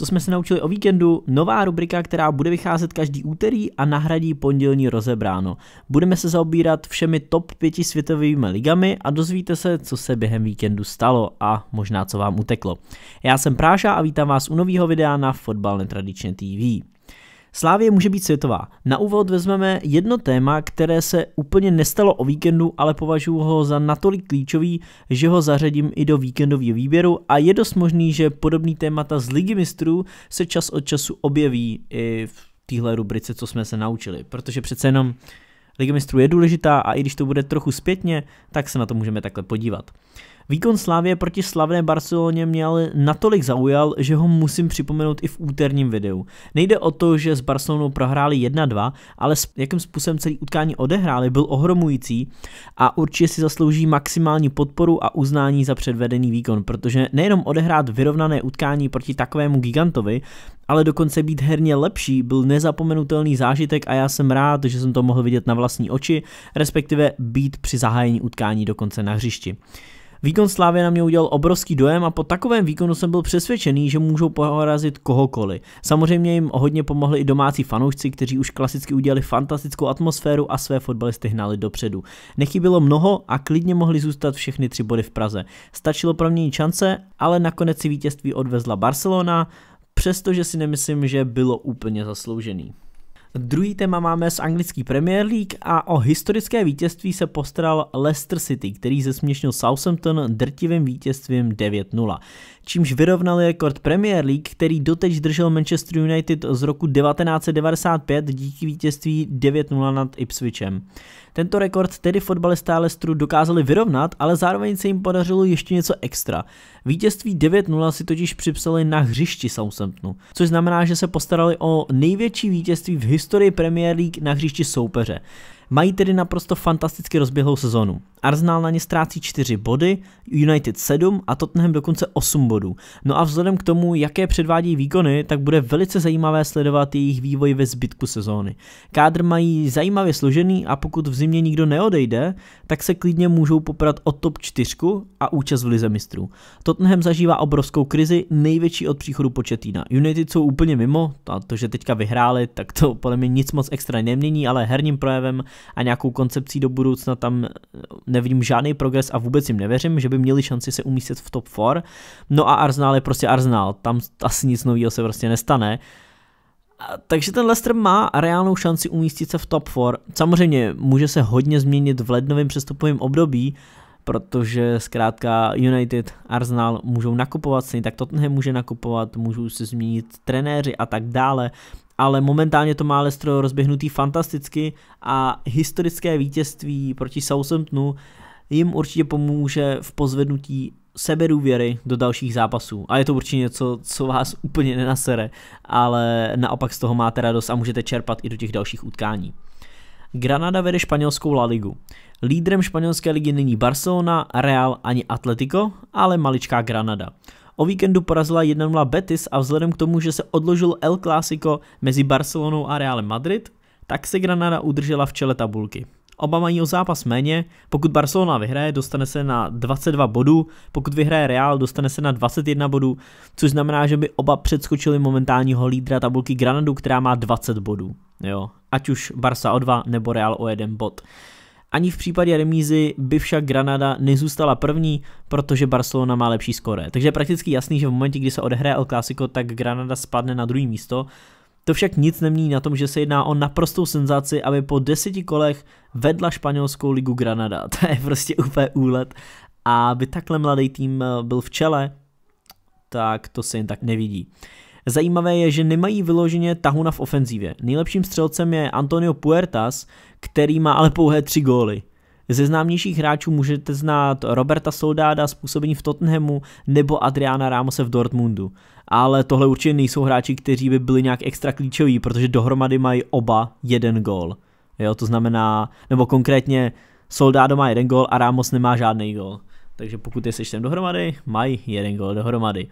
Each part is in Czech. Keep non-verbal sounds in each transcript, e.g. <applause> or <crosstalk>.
Co jsme se naučili o víkendu? Nová rubrika, která bude vycházet každý úterý a nahradí pondělní rozebráno. Budeme se zaobírat všemi top 5 světovými ligami a dozvíte se, co se během víkendu stalo a možná co vám uteklo. Já jsem Práša a vítám vás u nového videa na Fotbal netradičně TV. Slávě může být světová. Na úvod vezmeme jedno téma, které se úplně nestalo o víkendu, ale považuji ho za natolik klíčový, že ho zařadím i do víkendového výběru a je dost možný, že podobný témata z Ligy mistrů se čas od času objeví i v téhle rubrice, co jsme se naučili, protože přece jenom Liga mistrů je důležitá a i když to bude trochu zpětně, tak se na to můžeme takhle podívat. Výkon Slávě proti slavné Barceloně mě ale natolik zaujal, že ho musím připomenout i v úterním videu. Nejde o to, že s Barcelonou prohráli 1-2, ale s jakým způsobem celý utkání odehráli byl ohromující a určitě si zaslouží maximální podporu a uznání za předvedený výkon, protože nejenom odehrát vyrovnané utkání proti takovému gigantovi, ale dokonce být herně lepší byl nezapomenutelný zážitek a já jsem rád, že jsem to mohl vidět na vlastní oči, respektive být při zahájení utkání dokonce na hřišti. Výkon Slávy na mě udělal obrovský dojem a po takovém výkonu jsem byl přesvědčený, že můžou porazit kohokoliv. Samozřejmě jim hodně pomohli i domácí fanoušci, kteří už klasicky udělali fantastickou atmosféru a své fotbalisty hnali dopředu. Nechybilo mnoho a klidně mohli zůstat všechny tři body v Praze. Stačilo pro mě šance, ale nakonec si vítězství odvezla Barcelona, přestože si nemyslím, že bylo úplně zasloužený. Druhý téma máme z anglický Premier League a o historické vítězství se postaral Leicester City, který zesměšnil Southampton drtivým vítězstvím 9-0 čímž vyrovnali rekord Premier League, který doteď držel Manchester United z roku 1995 díky vítězství 9-0 nad Ipswichem. Tento rekord tedy fotbalisté Leicesteru dokázali vyrovnat, ale zároveň se jim podařilo ještě něco extra. Vítězství 9-0 si totiž připsali na hřišti Southamptonu, což znamená, že se postarali o největší vítězství v historii Premier League na hřišti soupeře. Mají tedy naprosto fantasticky rozběhlou sezonu. Arsenal na ně ztrácí 4 body, United 7 a Tottenham dokonce 8 bodů. No a vzhledem k tomu, jaké předvádí výkony, tak bude velice zajímavé sledovat jejich vývoj ve zbytku sezóny. Kádr mají zajímavě složený a pokud v zimě nikdo neodejde, tak se klidně můžou poprat o top 4 a účast v lize mistrů. Tottenham zažívá obrovskou krizi, největší od příchodu početína. United jsou úplně mimo, a to, že teďka vyhráli, tak to podle mě nic moc extra nemění, ale herním projevem a nějakou koncepcí do budoucna tam nevidím žádný progres a vůbec jim nevěřím, že by měli šanci se umístit v top 4. No a Arsenal je prostě Arsenal, tam asi nic nového se prostě nestane. Takže ten Leicester má reálnou šanci umístit se v top 4. Samozřejmě může se hodně změnit v lednovém přestupovém období, protože zkrátka United, Arsenal můžou nakupovat, stejně tak Tottenham může nakupovat, můžou se změnit trenéři a tak dále, ale momentálně to má Leicester rozběhnutý fantasticky a historické vítězství proti Southamptonu jim určitě pomůže v pozvednutí seberůvěry do dalších zápasů. A je to určitě něco, co vás úplně nenasere, ale naopak z toho máte radost a můžete čerpat i do těch dalších utkání. Granada vede španělskou La Ligu. Lídrem španělské ligy není Barcelona, Real ani Atletico, ale maličká Granada. O víkendu porazila 1-0 Betis a vzhledem k tomu, že se odložil El Clásico mezi Barcelonou a Realem Madrid, tak se Granada udržela v čele tabulky. Oba mají o zápas méně, pokud Barcelona vyhraje, dostane se na 22 bodů, pokud vyhraje Real, dostane se na 21 bodů, což znamená, že by oba předskočili momentálního lídra tabulky Granadu, která má 20 bodů. Jo, ať už Barca o 2 nebo Real o 1 bod. Ani v případě remízy by však Granada nezůstala první, protože Barcelona má lepší skóre. Takže je prakticky jasný, že v momentě, kdy se odehraje El Clásico, tak Granada spadne na druhé místo. To však nic nemění na tom, že se jedná o naprostou senzaci, aby po deseti kolech vedla španělskou ligu Granada. <laughs> To je prostě úplně úlet. A aby takhle mladý tým eh, byl v čele, tak to se jen tak nevidí. Zajímavé je, že nemají vyloženě tahuna v ofenzívě. Nejlepším střelcem je Antonio Puertas, který má ale pouhé tři góly. Ze známějších hráčů můžete znát Roberta Soldáda způsobení v Tottenhamu nebo Adriana Ramose v Dortmundu. Ale tohle určitě nejsou hráči, kteří by byli nějak extra klíčoví, protože dohromady mají oba jeden gól. Jo, to znamená, nebo konkrétně Soldado má jeden gól a Ramos nemá žádný gól. Takže pokud je sečtem dohromady, mají jeden gól dohromady. Uh,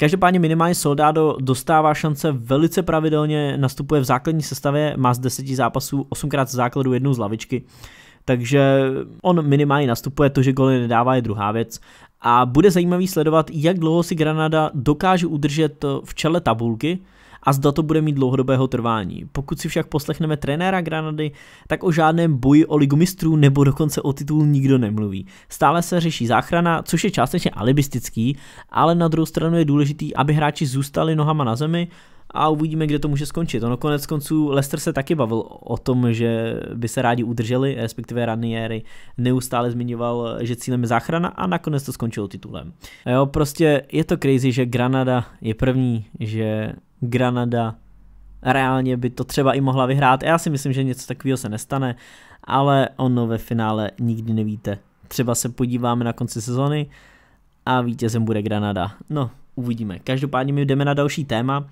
Každopádně minimálně Soldado dostává šance velice pravidelně, nastupuje v základní sestavě, má z deseti zápasů osmkrát z základu jednu z lavičky. Takže on minimálně nastupuje, to, že goly nedává je druhá věc. A bude zajímavý sledovat, jak dlouho si Granada dokáže udržet v čele tabulky, a zda to bude mít dlouhodobého trvání. Pokud si však poslechneme trenéra Granady, tak o žádném boji o ligu mistrů nebo dokonce o titul nikdo nemluví. Stále se řeší záchrana, což je částečně alibistický, ale na druhou stranu je důležitý, aby hráči zůstali nohama na zemi, a uvidíme, kde to může skončit. Ono konec konců Lester se taky bavil o tom, že by se rádi udrželi, respektive Ranieri neustále zmiňoval, že cílem je záchrana a nakonec to skončilo titulem. A jo, prostě je to crazy, že Granada je první, že Granada. Reálně by to třeba i mohla vyhrát. Já si myslím, že něco takového se nestane, ale ono ve finále nikdy nevíte. Třeba se podíváme na konci sezony a vítězem bude Granada. No, uvidíme. Každopádně my jdeme na další téma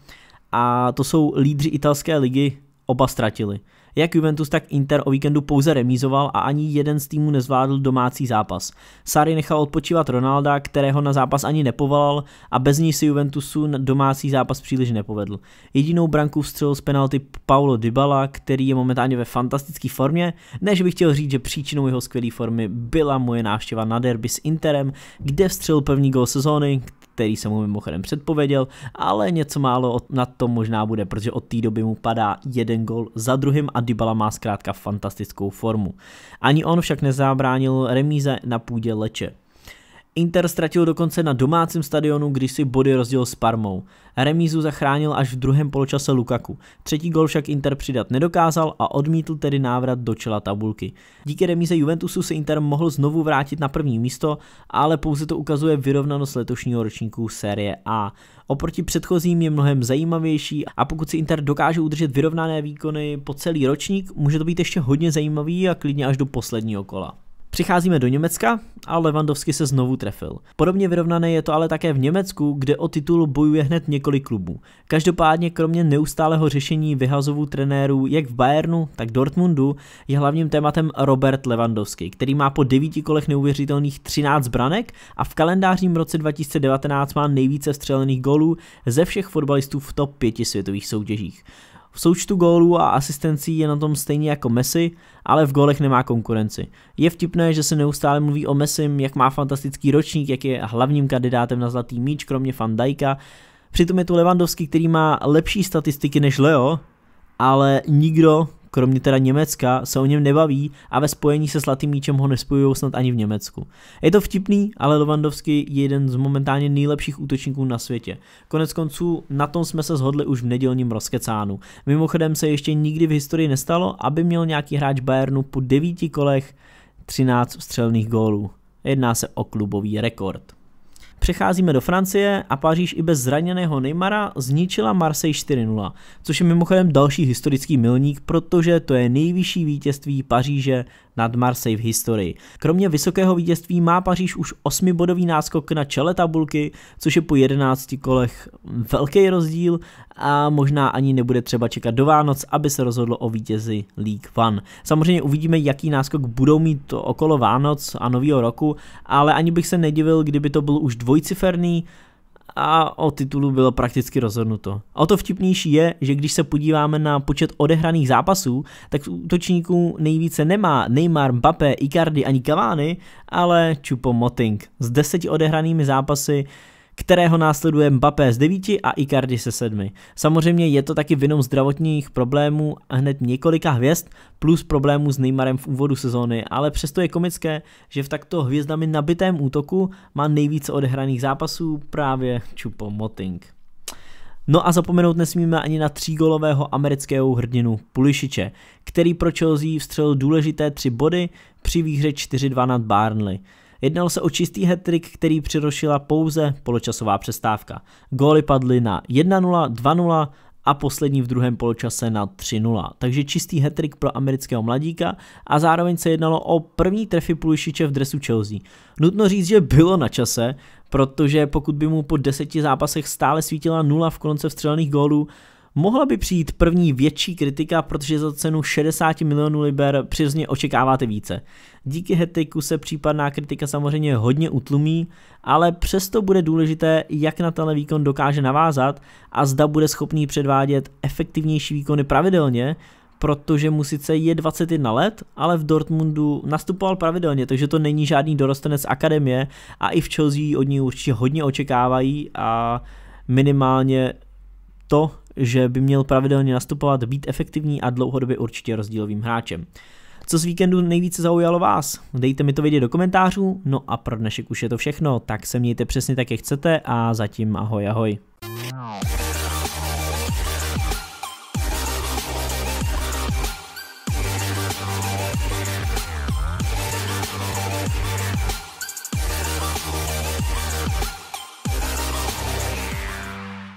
a to jsou lídři italské ligy, oba ztratili. Jak Juventus, tak Inter o víkendu pouze remízoval a ani jeden z týmů nezvládl domácí zápas. Sari nechal odpočívat Ronalda, kterého na zápas ani nepovolal a bez ní si Juventusu domácí zápas příliš nepovedl. Jedinou branku vstřelil z penalty Paulo Dybala, který je momentálně ve fantastické formě. Než bych chtěl říct, že příčinou jeho skvělé formy byla moje návštěva na derby s Interem, kde vstřelil první gol sezóny, který jsem mu mimochodem předpověděl, ale něco málo na to možná bude, protože od té doby mu padá jeden gol za druhým a Dybala má zkrátka fantastickou formu. Ani on však nezábránil remíze na půdě Leče. Inter ztratil dokonce na domácím stadionu, když si body rozdělil s Parmou. Remízu zachránil až v druhém poločase Lukaku. Třetí gol však Inter přidat nedokázal a odmítl tedy návrat do čela tabulky. Díky remíze Juventusu se Inter mohl znovu vrátit na první místo, ale pouze to ukazuje vyrovnanost letošního ročníku série A. Oproti předchozím je mnohem zajímavější a pokud si Inter dokáže udržet vyrovnané výkony po celý ročník, může to být ještě hodně zajímavý a klidně až do posledního kola. Přicházíme do Německa a Lewandowski se znovu trefil. Podobně vyrovnané je to ale také v Německu, kde o titul bojuje hned několik klubů. Každopádně kromě neustálého řešení vyhazovů trenérů jak v Bayernu, tak Dortmundu je hlavním tématem Robert Lewandowski, který má po devíti kolech neuvěřitelných 13 branek a v kalendářním roce 2019 má nejvíce střelených gólů ze všech fotbalistů v top 5 světových soutěžích. V součtu gólů a asistencí je na tom stejně jako Messi, ale v gólech nemá konkurenci. Je vtipné, že se neustále mluví o Messi, jak má fantastický ročník, jak je hlavním kandidátem na zlatý míč, kromě Van Dijka. Přitom je tu Levandovský, který má lepší statistiky než Leo, ale nikdo kromě teda Německa, se o něm nebaví a ve spojení se Slatým míčem ho nespojují snad ani v Německu. Je to vtipný, ale Lewandowski je jeden z momentálně nejlepších útočníků na světě. Konec konců na tom jsme se shodli už v nedělním rozkecánu. Mimochodem se ještě nikdy v historii nestalo, aby měl nějaký hráč Bayernu po devíti kolech 13 střelných gólů. Jedná se o klubový rekord. Přecházíme do Francie a Paříž i bez zraněného Neymara zničila Marseille 4-0, což je mimochodem další historický milník, protože to je nejvyšší vítězství Paříže nad Marseille v historii. Kromě vysokého vítězství má Paříž už 8-bodový náskok na čele tabulky, což je po 11 kolech velký rozdíl a možná ani nebude třeba čekat do Vánoc, aby se rozhodlo o vítězi League One. Samozřejmě uvidíme, jaký náskok budou mít okolo Vánoc a nového roku, ale ani bych se nedivil, kdyby to byl už dvojciferný a o titulu bylo prakticky rozhodnuto. A o to vtipnější je, že když se podíváme na počet odehraných zápasů, tak z útočníků nejvíce nemá Neymar, Mbappé, Icardi ani Cavani, ale Chupo Moting. S deseti odehranými zápasy kterého následuje Mbappé z 9 a Icardi se 7. Samozřejmě je to taky vinou zdravotních problémů hned několika hvězd plus problémů s Neymarem v úvodu sezóny, ale přesto je komické, že v takto hvězdami nabitém útoku má nejvíce odehraných zápasů právě Čupo Moting. No a zapomenout nesmíme ani na třígolového amerického hrdinu Pulišiče, který pro Chelsea vstřelil důležité tři body při výhře 4-2 nad Barnley. Jednalo se o čistý hetrik, který přirošila pouze poločasová přestávka. Góly padly na 1-0, 2-0 a poslední v druhém poločase na 3-0. Takže čistý hetrik pro amerického mladíka a zároveň se jednalo o první trefy Pulišiče v dresu Chelsea. Nutno říct, že bylo na čase, protože pokud by mu po deseti zápasech stále svítila nula v konce vstřelených gólů, Mohla by přijít první větší kritika, protože za cenu 60 milionů liber přirozeně očekáváte více. Díky Hetiku se případná kritika samozřejmě hodně utlumí, ale přesto bude důležité, jak na tenhle výkon dokáže navázat a zda bude schopný předvádět efektivnější výkony pravidelně, protože mu sice je 21 let, ale v Dortmundu nastupoval pravidelně, takže to není žádný dorostenec akademie a i v Chelsea od něj určitě hodně očekávají a minimálně to, že by měl pravidelně nastupovat, být efektivní a dlouhodobě určitě rozdílovým hráčem. Co z víkendu nejvíce zaujalo vás? Dejte mi to vědět do komentářů. No a pro dnešek už je to všechno, tak se mějte přesně tak, jak chcete a zatím ahoj ahoj.